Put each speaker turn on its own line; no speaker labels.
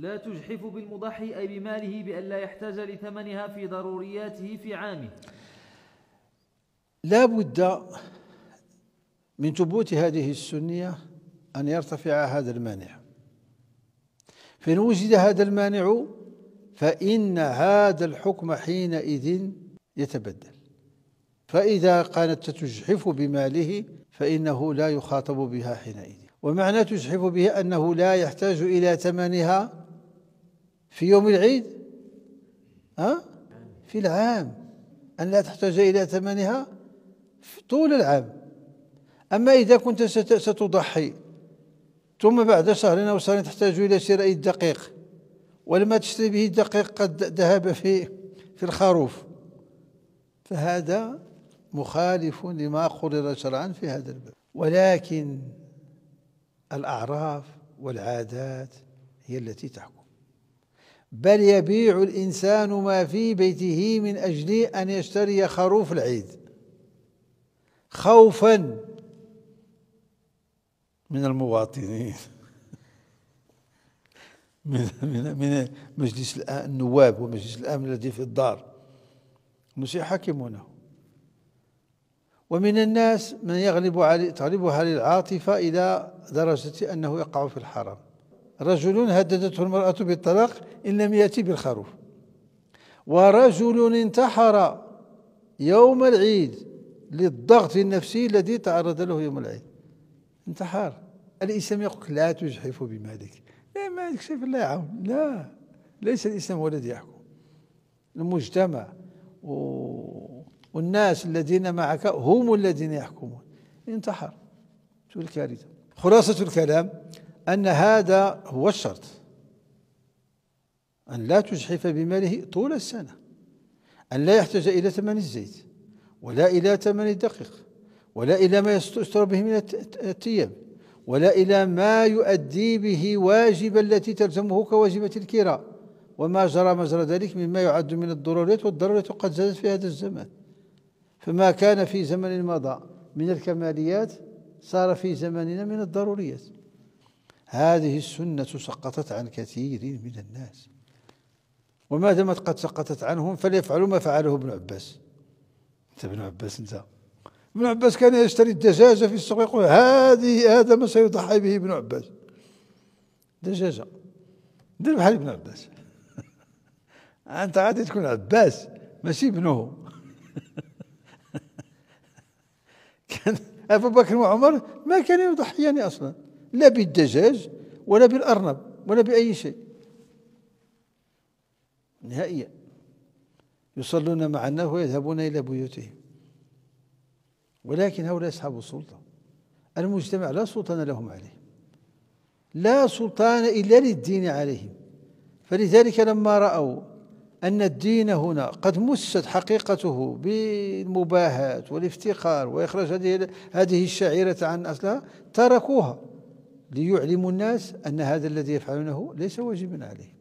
لا تجحف بالمضحي أي بماله بأن لا يحتاج لثمنها في ضرورياته في عامه لا بد من ثبوت هذه السنية أن يرتفع هذا المانع فإن وجد هذا المانع فإن هذا الحكم حينئذ يتبدل فإذا كانت تجحف بماله فإنه لا يخاطب بها حينئذ ومعنى تجحف به أنه لا يحتاج إلى ثمنها في يوم العيد ها في العام أن لا تحتاج إلى ثمنها طول العام أما إذا كنت ستضحي ثم بعد شهر أو شهرين تحتاج إلى شراء الدقيق ولما تشتري به الدقيق قد ذهب في في الخروف فهذا مخالف لما قرر شرعا في هذا الباب ولكن الأعراف والعادات هي التي تحكم بل يبيع الإنسان ما في بيته من أجل أن يشتري خروف العيد خوفا من المواطنين من من من مجلس النواب ومجلس الامن الذي في الدار يحكمونه ومن الناس من يغلب علي تغلبها عليه العاطفه الى درجه انه يقع في الحرام رجل هددته المرأة بالطلاق إن لم يأتي بالخروف ورجل انتحر يوم العيد للضغط النفسي الذي تعرض له يوم العيد انتحر الإسلام يقول لا تجحف بمالك لا مالك في الله يعاون لا ليس الإسلام هو الذي يحكم المجتمع والناس الذين معك هم الذين يحكمون انتحر شو الكارثة خلاصة الكلام أن هذا هو الشرط أن لا تجحف بماله طول السنة أن لا يحتاج إلى ثمن الزيت ولا إلى ثمن الدقيق ولا إلى ما يستر به من الثياب ولا إلى ما يؤدي به واجب التي تلزمه كواجبة الكراء وما جرى مجرى ذلك مما يعد من الضروريات والضروريات قد زادت في هذا الزمان فما كان في زمن مضى من الكماليات صار في زماننا من الضروريات هذه السنة سقطت عن كثير من الناس وما دامت قد سقطت عنهم فليفعلوا ما فعله ابن عباس انت ابن عباس انت ابن عباس كان يشتري الدجاجة في السوق يقول هذه هذا ما سيضحي به ابن عباس دجاجة دير بحال ابن عباس انت عادي تكون عباس ماشي ابنه كان ابو بكر وعمر ما كانوا يضحيان اصلا لا بالدجاج ولا بالأرنب ولا بأي شيء نهائيا يصلون مع الناس ويذهبون إلى بيوتهم ولكن هؤلاء أصحاب السلطة المجتمع لا سلطان لهم عليه لا سلطان إلا للدين عليهم فلذلك لما رأوا أن الدين هنا قد مست حقيقته بالمباهات والافتقار وإخراج هذه هذه الشعيرة عن أصلها تركوها ليعلموا الناس أن هذا الذي يفعلونه ليس واجبا عليهم